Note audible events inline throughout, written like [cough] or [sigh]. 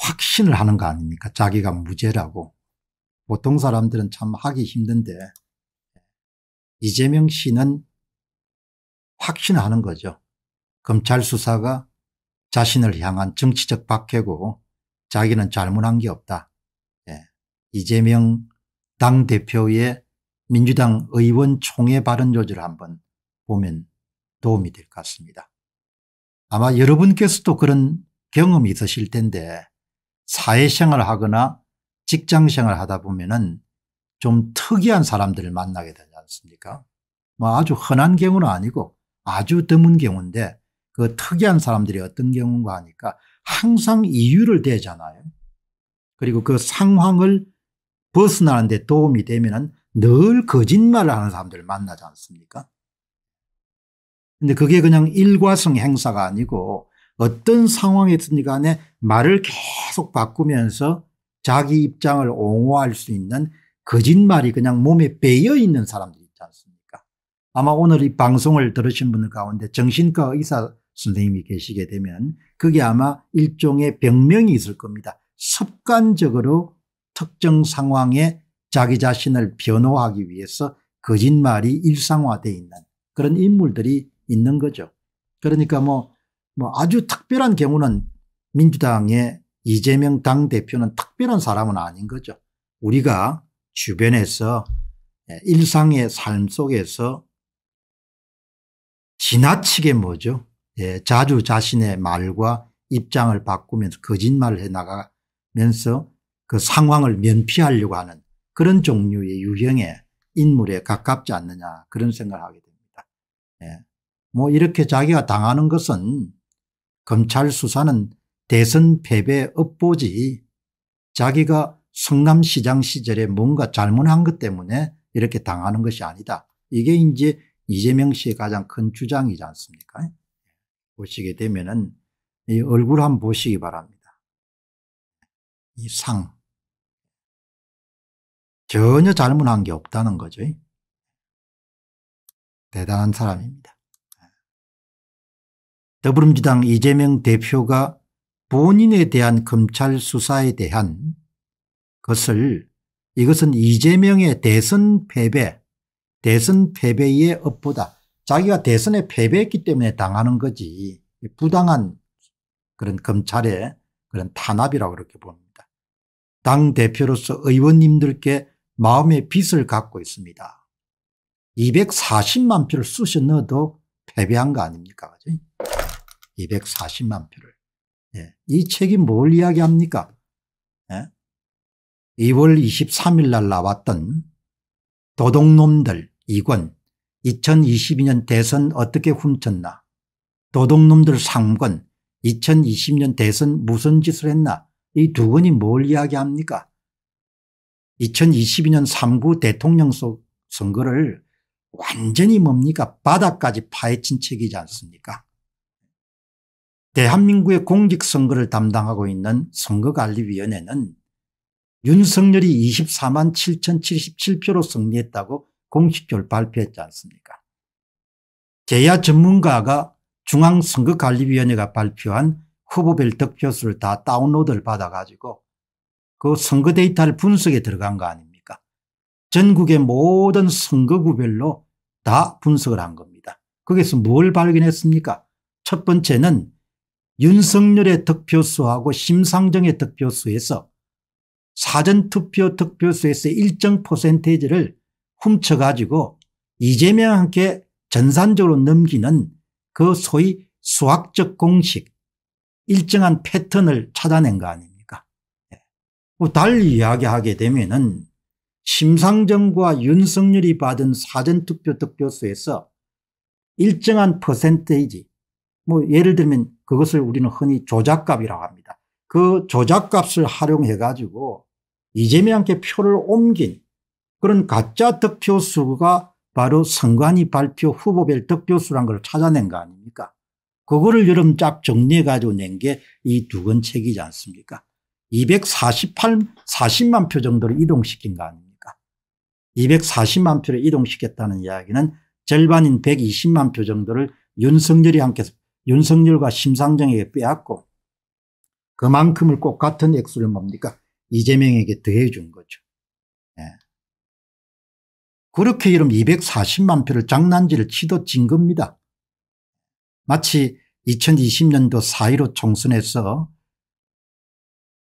확신을 하는 거 아닙니까? 자기가 무죄라고. 보통 사람들은 참 하기 힘든데 이재명 씨는 확신하는 거죠. 검찰 수사가 자신을 향한 정치적 박해고 자기는 잘못한 게 없다. 예. 이재명 당대표의 민주당 의원 총회 발언 조지를 한번 보면 도움이 될 것 같습니다. 아마 여러분께서도 그런 경험이 있으실 텐데 사회생활을 하거나 직장생활 을 하다 보면은 좀 특이한 사람들을 만나게 되지 않습니까? 뭐 아주 흔한 경우는 아니고 아주 드문 경우인데 그 특이한 사람들이 어떤 경우인가 하니까 항상 이유를 대잖아요. 그리고 그 상황을 벗어나는 데 도움이 되면 은늘 거짓말을 하는 사람들을 만나지 않습니까? 근데 그게 그냥 일과성 행사가 아니고 어떤 상황이든 간에 말을 계속 바꾸면서 자기 입장을 옹호할 수 있는 거짓말이 그냥 몸에 배어 있는 사람들 있지 않습니까? 아마 오늘 이 방송을 들으신 분들 가운데 정신과 의사 선생님이 계시게 되면 그게 아마 일종의 병명이 있을 겁니다. 습관적으로 특정 상황에 자기 자신을 변호하기 위해서 거짓말이 일상화되어 있는 그런 인물들이 있는 거죠. 그러니까 뭐뭐 아주 특별한 경우는 민주당의 이재명 당대표는 특별한 사람은 아닌 거죠. 우리가 주변에서 예, 일상의 삶 속에서 지나치게 뭐죠 예, 자주 자신의 말과 입장을 바꾸면서 거짓말을 해나가면서 그 상황을 면피하려고 하는 그런 종류의 유형의 인물에 가깝지 않느냐 그런 생각을 하게 됩니다. 예. 뭐 이렇게 자기가 당하는 것은 검찰 수사는 대선 패배 업보지 자기가 성남시장 시절에 뭔가 잘못한 것 때문에 이렇게 당하는 것이 아니다. 이게 이제 이재명 씨의 가장 큰 주장이지 않습니까? 예. 보시게 되면은 이 얼굴 한번 보시기 바랍니다. 이 상. 전혀 잘못한 게 없다는 거죠. 대단한 사람입니다. 더불어민주당 이재명 대표가 본인에 대한 검찰 수사에 대한 것을 이것은 이재명의 대선 패배 대선 패배의 업보다 자기가 대선에 패배했기 때문에 당하는 거지 부당한 그런 검찰의 그런 탄압이라고 그렇게 봅니다. 당 대표로서 의원님들께 마음의 빚을 갖고 있습니다. 240만 표를 쑤셔 넣어도 패배한 거 아닙니까? 그죠? 240만 표를. 예. 이 책이 뭘 이야기합니까? 예? 2월 23일 날 나왔던 도둑놈들 2권 2022년 대선 어떻게 훔쳤나 도둑놈들 3권 2020년 대선 무슨 짓을 했나 이 두 권이 뭘 이야기합니까? 2022년 3구 대통령 선거를 완전히 뭡니까 바닥까지 파헤친 책이지 않습니까? 대한민국의 공직선거를 담당하고 있는 선거관리위원회는 윤석열이 24만 7,077표로 승리했다고 공식적으로 발표했지 않습니까 제야 전문가가 중앙선거관리위원회가 발표한 후보별 득표수를 다 다운로드를 받아가지고 그 선거 데이터를 분석에 들어간 거 아닙니까 전국의 모든 선거구별로 다 분석을 한 겁니다. 거기서 뭘 발견했습니까 첫 번째는 윤석열의 득표수하고 심상정의 득표수에서 사전투표 득표수에서 일정 퍼센테이지를 훔쳐가지고 이재명한테 전산적으로 넘기는 그 소위 수학적 공식 일정한 패턴을 찾아낸 거 아닙니까 예. 뭐 달리 이야기하게 되면 은 심상정과 윤석열이 받은 사전투표 득표수에서 일정한 퍼센테이지 뭐 예를 들면 그것을 우리는 흔히 조작값이라고 합니다. 그 조작값을 활용해 가지고 이재명께 표를 옮긴 그런 가짜 득표수가 바로 선관위 발표 후보별 득표수란 걸 찾아낸 거 아닙니까 그거를 여러분 쫙 정리해 가지고 낸 게 이 두 권 책이지 않습니까 248, 40만 표 정도로 이동시킨 거 아닙니까 240만 표를 이동시켰다는 이야기는 절반인 120만 표 정도를 윤석열이 함께 윤석열과 심상정에게 빼앗고 그만큼을 꼭 같은 액수를 뭡니까 이재명에게 더해 준 거죠. 예. 그렇게 이름 240만 표를 장난질을 치도 진 겁니다. 마치 2020년도 4.15 총선에서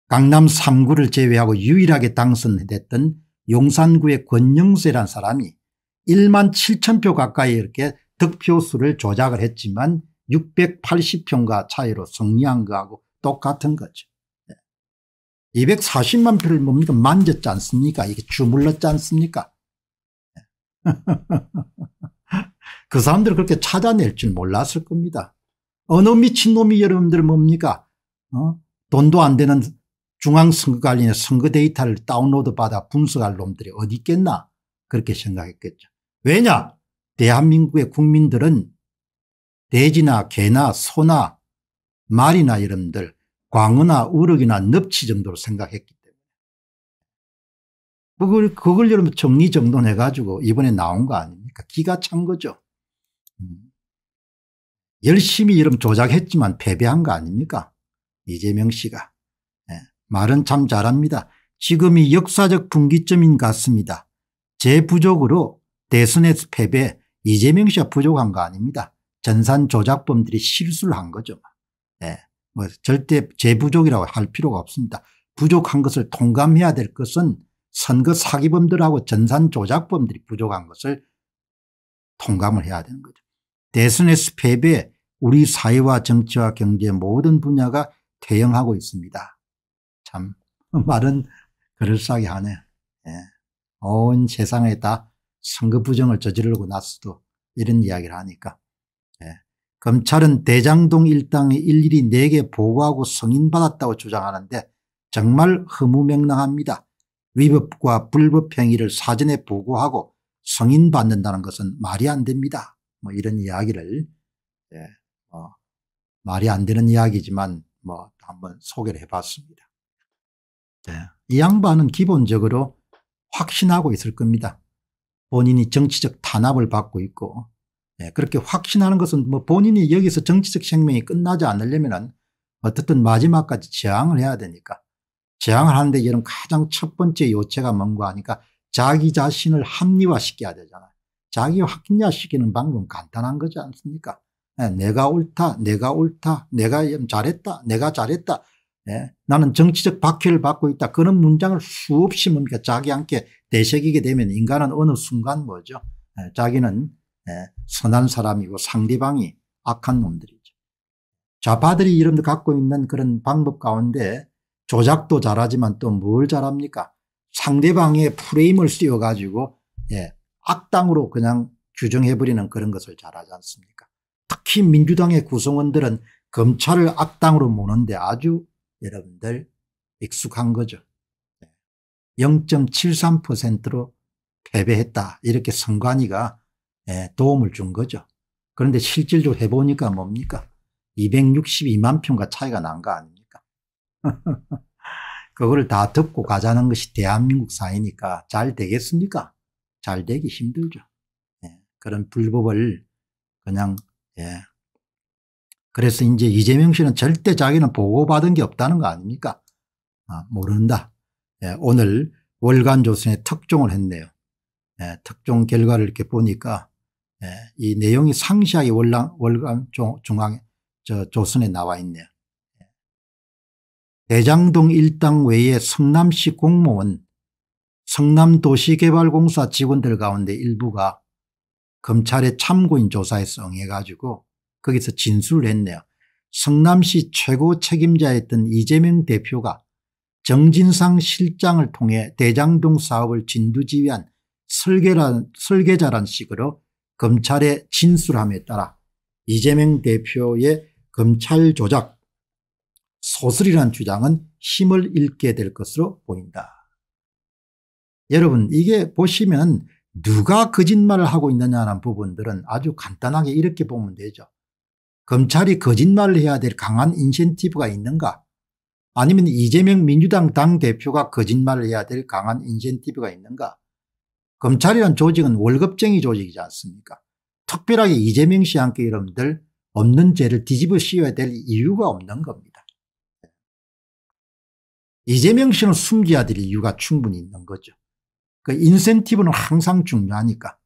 강남 3구를 제외하고 유일하게 당선됐던 용산구의 권영세란 사람이 1만 7천 표 가까이 이렇게 득표수를 조작을 했지만 680표인가 차이로 승리한 거하고 똑같은 거죠. 240만 예. 표를 뭡니까 만졌지 않습니까? 이게 주물렀지 않습니까? 예. [laughs] 그 사람들 그렇게 찾아낼 줄 몰랐을 겁니다. 어느 미친놈이 여러분들 뭡니까? 어? 돈도 안 되는 중앙선거관리의 선거 데이터를 다운로드 받아 분석할 놈들이 어디 있겠나 그렇게 생각했겠죠. 왜냐? 대한민국의 국민들은 돼지나 개나 소나 말이나 이름들 광어나 우럭이나 넙치 정도로 생각했기 때문에 그걸, 그걸 여러분 정리정돈해 가지고 이번에 나온 거 아닙니까 기가 찬 거죠 음. 열심히 여러분 조작했지만 패배한 거 아닙니까 이재명 씨가 네. 말은 참 잘합니다 지금이 역사적 분기점인 같습니다 제 부족으로 대선에서 패배 이재명 씨가 부족한 거 아닙니다 전산 조작범들이 실수를 한 거죠. 예. 뭐 절대 재부족이라고 할 필요가 없습니다. 부족한 것을 통감해야 될 것은 선거 사기범들하고 전산 조작범들이 부족한 것을 통감을 해야 되는 거죠. 대선에서 패배 우리 사회와 정치와 경제 모든 분야가 대응하고 있습니다. 참 [laughs] 말은 그럴싸하게 하네. 예. 온 세상에 다 선거 부정을 저지르고 나서도 이런 이야기를 하니까 검찰은 대장동 일당이 일일이 내게 보고하고 성인받았다고 주장하는데 정말 허무맹랑합니다. 위법과 불법 행위를 사전에 보고하고 성인받는다는 것은 말이 안 됩니다. 뭐 이런 이야기를 예, 어, 말이 안 되는 이야기지만 뭐 한번 소개를 해봤습니다. 네. 이 양반은 기본적으로 확신하고 있을 겁니다. 본인이 정치적 탄압을 받고 있고 네, 그렇게 확신하는 것은 뭐 본인이 여기서 정치적 생명이 끝나지 않으려면 어떻든 마지막까지 저항을 해야 되니까 저항을 하는데 이런 가장 첫 번째 요체가 뭔가 하니까 자기 자신을 합리화시켜야 되잖아요. 자기 합리화시키는 방법은 간단한 거지 않습니까? 네, 내가 옳다 내가 옳다 내가 잘했다 내가 잘했다 네, 나는 정치적 박해를 받고 있다 그런 문장을 수없이 뭡니까 자기 함께 되새기게 되면 인간은 어느 순간 뭐죠 자기는 예, 선한 사람이고 상대방이 악한 놈들이죠. 좌파들이 이름도 갖고 있는 그런 방법 가운데 조작도 잘하지만 또 뭘 잘합니까? 상대방의 프레임을 씌워가지고 예, 악당으로 그냥 규정해버리는 그런 것을 잘하지 않습니까? 특히 민주당의 구성원들은 검찰을 악당으로 모는데 아주 여러분들 익숙한 거죠. 0.73%로 예, 패배했다. 이렇게 선관위가 예, 도움을 준 거죠. 그런데 실질적으로 해보니까 뭡니까? 262만 평가 차이가 난 거 아닙니까? [laughs] 그거를 다 덮고 가자는 것이 대한민국 사회니까 잘 되겠습니까? 잘 되기 힘들죠. 예, 그런 불법을 그냥 예. 그래서 이제 이재명 씨는 절대 자기는 보고받은 게 없다는 거 아닙니까? 아, 모른다. 예, 오늘 월간 조선에 특종을 했네요. 예, 특종 결과를 이렇게 보니까 예, 이 내용이 상시하게 월랑, 월간 중앙 저 조선에 나와 있네요. 예. 대장동 일당 외에 성남시 공무원 성남도시개발공사 직원들 가운데 일부가 검찰의 참고인 조사에 응해가지고 거기서 진술을 했네요. 성남시 최고 책임자였던 이재명 대표가 정진상 실장을 통해 대장동 사업을 진두지휘한 설계란, 설계자란 식으로 검찰의 진술함에 따라 이재명 대표의 검찰 조작 소설이란 주장은 힘을 잃게 될 것으로 보인다. 여러분 이게 보시면 누가 거짓말을 하고 있느냐는 부분들은 아주 간단하게 이렇게 보면 되죠. 검찰이 거짓말을 해야 될 강한 인센티브가 있는가 아니면 이재명 민주당 당대표가 거짓말을 해야 될 강한 인센티브가 있는가 검찰이란 조직은 월급쟁이 조직이지 않습니까 특별하게 이재명 씨와 함께 여러분들 없는 죄를 뒤집어 씌워야 될 이유가 없는 겁니다. 이재명 씨는 숨겨야 될 이유가 충분히 있는 거죠. 그 인센티브는 항상 중요하니까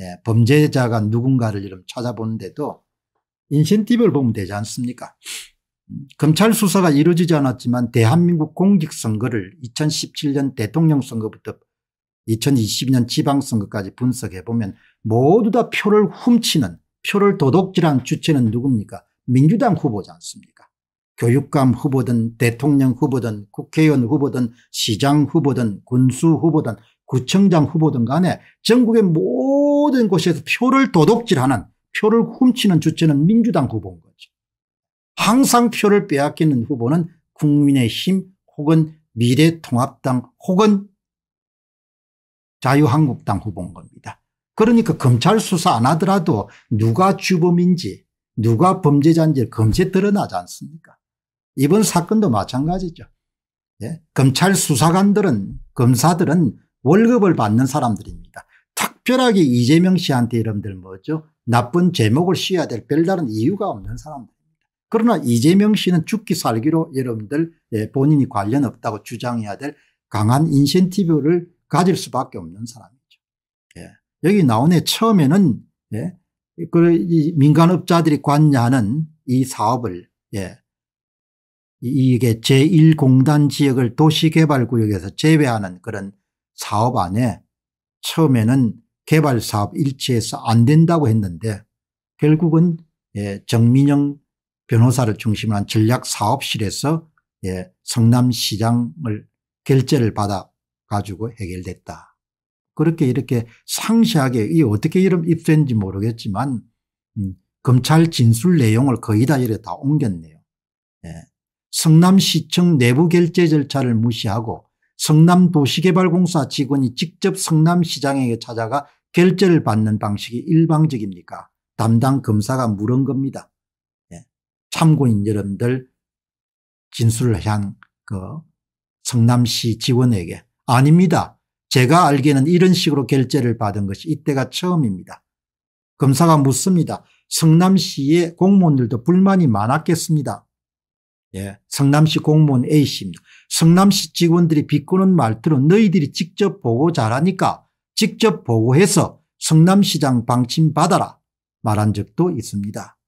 예, 범죄자가 누군가를 이름 찾아보는데도 인센티브를 보면 되지 않습니까 검찰 수사가 이루어지지 않았지만 대한민국 공직선거를 2017년 대통령 선거부터 2020년 지방선거까지 분석해 보면 모두 다 표를 훔치는 표를 도둑질한 주체는 누굽니까? 민주당 후보지 않습니까? 교육감 후보든 대통령 후보든 국회의원 후보든 시장 후보든 군수 후보든 구청장 후보든 간에 전국의 모든 곳에서 표를 도둑질하는 표를 훔치는 주체는 민주당 후보인 거죠. 항상 표를 빼앗기는 후보는 국민의힘 혹은 미래통합당 혹은 자유한국당 후보인 겁니다. 그러니까 검찰 수사 안 하더라도 누가 주범인지 누가 범죄자인지 검찰 드러나지 않습니까 이번 사건도 마찬가지죠. 예? 검찰 수사관들은 검사들은 월급을 받는 사람들입니다. 특별하게 이재명 씨한테 이름분들 뭐죠 나쁜 제목을 씌워야 될 별다른 이유가 없는 사람들입니다. 그러나 이재명 씨는 죽기 살기로 여러분들 예, 본인이 관련 없다고 주장해야 될 강한 인센티브를 가질 수밖에 없는 사람이죠. 예. 여기 나오네 처음에는 예. 그 민간업자들이 관여하는 이 사업을 예. 이게 제1공단 지역을 도시개발구역에서 제외하는 그런 사업 안에 처음에는 개발사업 일치해서 안 된다고 했는데 결국은 예, 정민영 변호사를 중심으로 한 전략사업실에서 예, 성남시장을 결재를 받아 가지고 해결됐다. 그렇게 이렇게 상시하게이 어떻게 이름 입수했는지 모르겠지만 음, 검찰 진술 내용을 거의 다 이래 다 옮겼네요. 예. 성남시청 내부 결제 절차를 무시하고 성남도시개발공사 직원이 직접 성남시장에게 찾아가 결제를 받는 방식이 일방적입니까? 담당 검사가 물은 겁니다. 예. 참고인 여러분들 진술을 한그 성남시 직원에게 아닙니다. 제가 알기에는 이런 식으로 결제를 받은 것이 이때가 처음입니다. 검사가 묻습니다. 성남시의 공무원들도 불만이 많았겠습니다. 예, 성남시 공무원 A씨입니다. 성남시 직원들이 비꼬는 말투로 너희들이 직접 보고 자라니까 직접 보고해서 성남시장 방침 받아라 말한 적도 있습니다.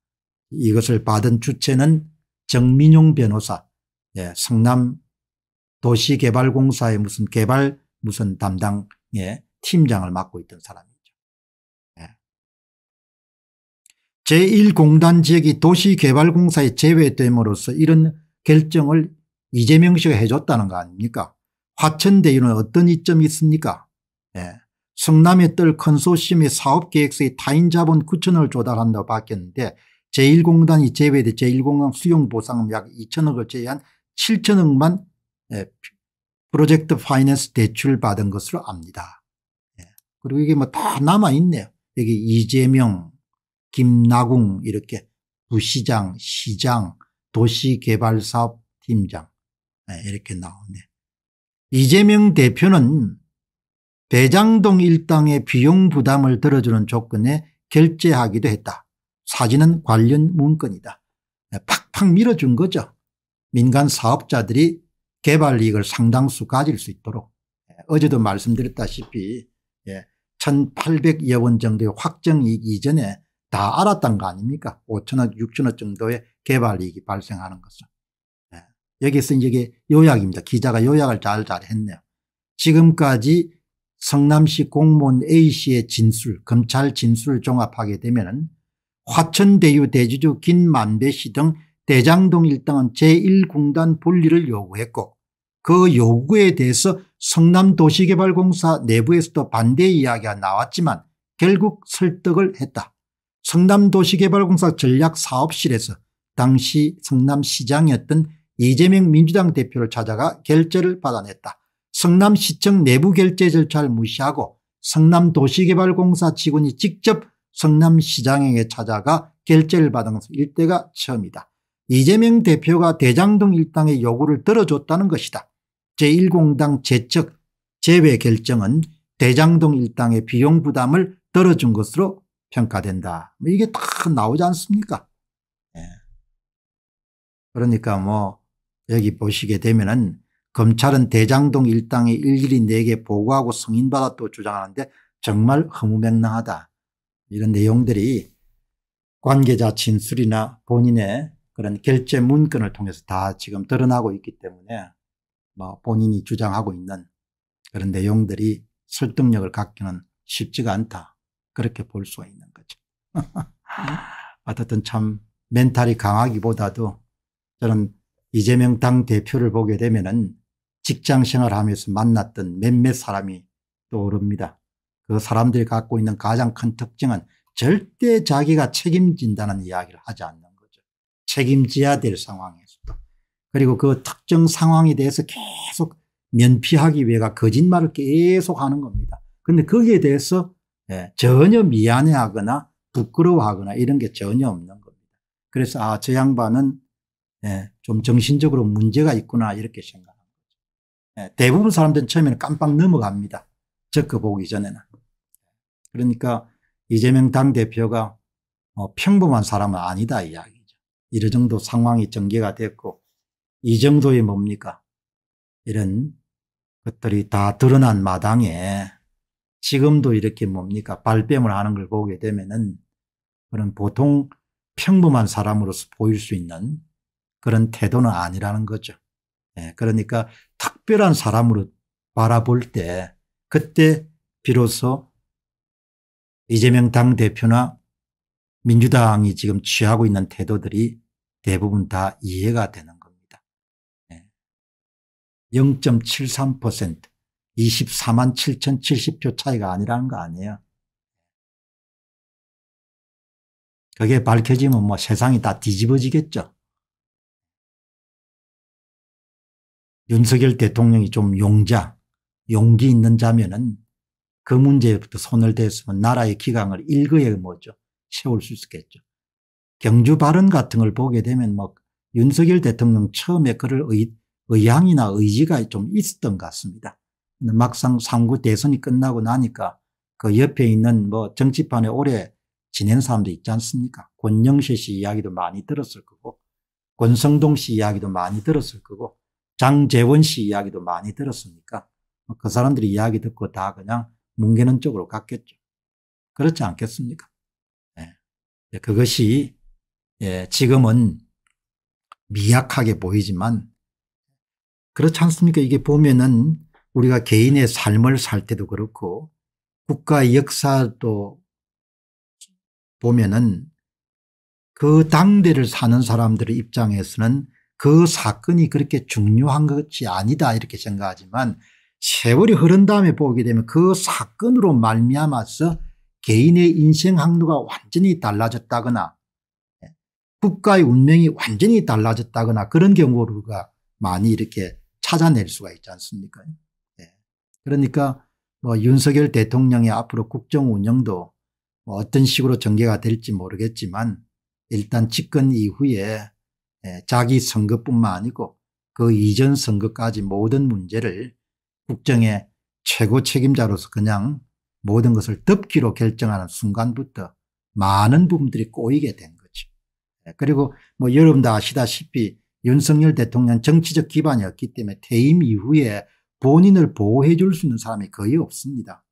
이것을 받은 주체는 정민용 변호사 예, 성남 도시개발공사의 무슨 개발 무슨 담당의 팀장을 맡고 있던 사람이죠. 네. 예. 제1공단 지역이 도시개발공사에 제외됨으로써 이런 결정을 이재명 씨가 해줬다는 거 아닙니까 화천대유는 어떤 이점이 있습니까 네. 성남의 뜰 컨소시엄의 사업계획서에 타인자본 9천을 조달한다고 밝혔는데 제1공단이 제외돼 제1공단 수용보상금 약 2천억을 제외한 7천억만 예, 프로젝트 파이낸스 대출 받은 것으로 압니다. 예. 그리고 이게 뭐 다 남아있네요. 여기 이재명, 김나궁 이렇게 부시장, 시장, 도시개발사업팀장 예, 이렇게 나오네. 이재명 대표는 대장동 일당의 비용 부담을 들어주는 조건에 결제하기도 했다. 사진은 관련 문건이다. 팍팍 밀어준 거죠. 민간 사업자들이 개발 이익을 상당수 가질 수 있도록 예, 어제도 말씀드렸다시피 1800여 예, 원 정도의 확정이익 이전에 다 알았던 거 아닙니까 5천억 6천억 정도의 개발이익이 발생하는 것은 예, 여기서 이게 요약입니다 기자가 요약을 잘 잘했네요 지금까지 성남시 공무원 A씨의 진술 검찰 진술을 종합하게 되면 화천대유 대주주 김만배씨 등 대장동 일당은 제1공단 분리를 요구했고 그 요구에 대해서 성남도시개발공사 내부에서도 반대 이야기가 나왔지만 결국 설득을 했다. 성남도시개발공사 전략사업실에서 당시 성남시장이었던 이재명 민주당 대표를 찾아가 결재를 받아냈다. 성남시청 내부 결재 절차를 무시하고 성남도시개발공사 직원이 직접 성남시장에게 찾아가 결재를 받은 것은 일대가 처음이다. 이재명 대표가 대장동 일당의 요구를 들어줬다는 것이다. 제1공당 제척 제외 결정은 대장동 일당의 비용 부담을 덜어준 것으로 평가된다. 뭐 이게 다 나오지 않습니까? 예. 그러니까 뭐 여기 보시게 되면은 검찰은 대장동 일당이 일일이 내게 보고하고 승인받았다고 주장하는데 정말 허무맹랑하다. 이런 내용들이 관계자 진술이나 본인의 그런 결제 문건을 통해서 다 지금 드러나고 있기 때문에 뭐 본인이 주장하고 있는 그런 내용들이 설득력을 갖기는 쉽지가 않다. 그렇게 볼 수가 있는 거죠. 음. [laughs] 어쨌든 참 멘탈이 강하기보다도 저는 이재명 당 대표를 보게 되면은 직장 생활하면서 만났던 몇몇 사람이 떠오릅니다. 그 사람들이 갖고 있는 가장 큰 특징은 절대 자기가 책임진다는 이야기를 하지 않는 거죠. 책임져야 될 상황에 그리고 그 특정 상황에 대해서 계속 면피하기 위해가 거짓말을 계속 하는 겁니다. 근데 거기에 대해서 예, 전혀 미안해하거나 부끄러워하거나 이런 게 전혀 없는 겁니다. 그래서 아, 저 양반은 예, 좀 정신적으로 문제가 있구나 이렇게 생각합니다. 예, 대부분 사람들은 처음에는 깜빡 넘어갑니다. 적어 보기 전에는. 그러니까 이재명 당대표가 어, 평범한 사람은 아니다 이야기죠. 이런 정도 상황이 전개가 됐고 이 정도의 뭡니까? 이런 것들이 다 드러난 마당에 지금도 이렇게 뭡니까? 발뺌을 하는 걸 보게 되면은 그런 보통 평범한 사람으로서 보일 수 있는 그런 태도는 아니라는 거죠. 예, 그러니까 특별한 사람으로 바라볼 때 그때 비로소 이재명 당대표나 민주당이 지금 취하고 있는 태도들이 대부분 다 이해가 되는 0.73% 24만 7,070표 차이가 아니라는 거 아니에요. 그게 밝혀지면 뭐 세상이 다 뒤집어지겠죠. 윤석열 대통령이 좀 용자, 용기 있는 자면은 그 문제부터 손을 댔으면 나라의 기강을 일거에 뭐죠. 채울 수있겠죠 경주 발언 같은 걸 보게 되면 뭐 윤석열 대통령 처음에 그를 의, 의향이나 의지가 좀 있었던 것 같습니다. 막상 3구 대선이 끝나고 나니까 그 옆에 있는 뭐 정치판에 오래 지낸 사람도 있지 않습니까? 권영세 씨 이야기도 많이 들었을 거고, 권성동 씨 이야기도 많이 들었을 거고, 장재원 씨 이야기도 많이 들었으니까 뭐 그 사람들이 이야기 듣고 다 그냥 뭉개는 쪽으로 갔겠죠. 그렇지 않겠습니까? 예. 그것이 예, 지금은 미약하게 보이지만 그렇지 않습니까? 이게 보면은 우리가 개인의 삶을 살 때도 그렇고 국가의 역사도 보면은 그 당대를 사는 사람들의 입장에서는 그 사건이 그렇게 중요한 것이 아니다 이렇게 생각하지만 세월이 흐른 다음에 보게 되면 그 사건으로 말미암아서 개인의 인생 항로가 완전히 달라졌다거나 예, 국가의 운명이 완전히 달라졌다거나 그런 경우가 많이 이렇게 찾아낼 수가 있지 않습니까? 네. 그러니까 뭐 윤석열 대통령의 앞으로 국정 운영도 뭐 어떤 식으로 전개가 될지 모르겠지만 일단 집권 이후에 예, 자기 선거뿐만 아니고 그 이전 선거까지 모든 문제를 국정의 최고 책임자로서 그냥 모든 것을 덮기로 결정하는 순간부터 많은 부분들이 꼬이게 된 거죠. 예, 그리고 뭐 여러분도 아시다시피 윤석열 대통령 정치적 기반이었기 때문에 퇴임 이후에 본인을 보호해 줄 수 있는 사람이 거의 없습니다.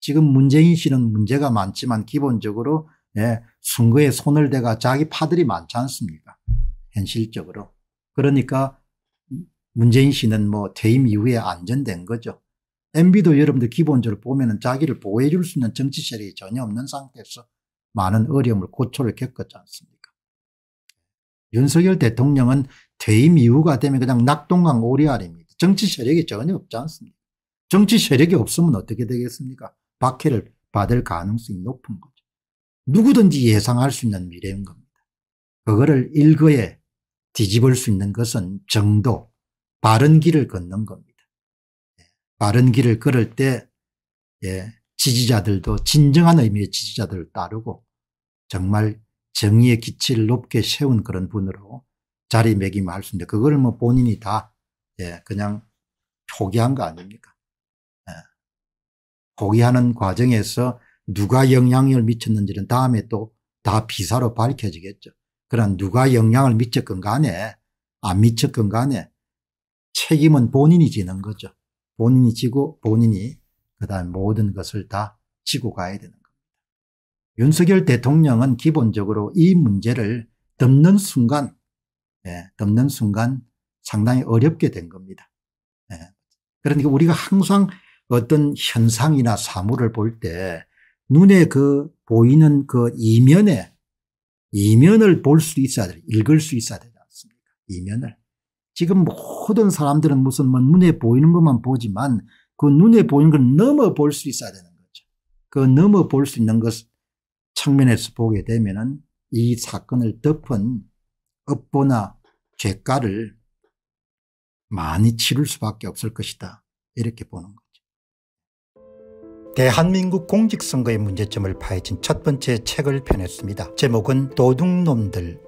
지금 문재인 씨는 문제가 많지만 기본적으로 예, 선거에 손을 대가 자기 파들이 많지 않습니까? 현실적으로. 그러니까 문재인 씨는 뭐 퇴임 이후에 안전된 거죠. MB도 여러분들 기본적으로 보면은 자기를 보호해 줄 수 있는 정치 세력이 전혀 없는 상태에서 많은 어려움을 고초를 겪었지 않습니까? 윤석열 대통령은 퇴임 이후가 되면 그냥 낙동강 오리알입니다. 정치 세력이 전혀 없지 않습니까? 정치 세력이 없으면 어떻게 되겠습니까? 박해를 받을 가능성이 높은 거죠. 누구든지 예상할 수 있는 미래인 겁니다. 그거를 일거에 뒤집을 수 있는 것은 정도, 바른 길을 걷는 겁니다. 예. 바른 길을 걸을 때 예. 지지자들도 진정한 의미의 지지자들을 따르고 정말 정의의 기치를 높게 세운 그런 분으로 자리매김할 수 있는데 그걸 뭐 본인이 다 예, 그냥 포기한 거 아닙니까? 예. 포기하는 과정에서 누가 영향을 미쳤는지는 다음에 또 다 비사로 밝혀지겠죠. 그러나 누가 영향을 미쳤건 간에 안 미쳤건 간에 책임은 본인이 지는 거죠. 본인이 지고 본인이 그다음 모든 것을 다 지고 가야 되는 거죠. 윤석열 대통령은 기본적으로 이 문제를 덮는 순간, 예, 덮는 순간 상당히 어렵게 된 겁니다. 예. 그러니까 우리가 항상 어떤 현상이나 사물을 볼 때 눈에 그 보이는 그 이면에 이면을 볼 수 있어야 돼. 읽을 수 있어야 되지 않습니까? 이면을. 지금 모든 사람들은 무슨 뭐 눈에 보이는 것만 보지만 그 눈에 보이는 걸 넘어 볼 수 있어야 되는 거죠. 그 넘어 볼 수 있는 것을 측면에서 보게 되면 이 사건을 덮은 업보나 죄가를 많이 치를 수밖에 없을 것이다 이렇게 보는 거죠. 대한민국 공직선거의 문제점을 파헤친 첫 번째 책을 펴냈습니다. 제목은 도둑놈들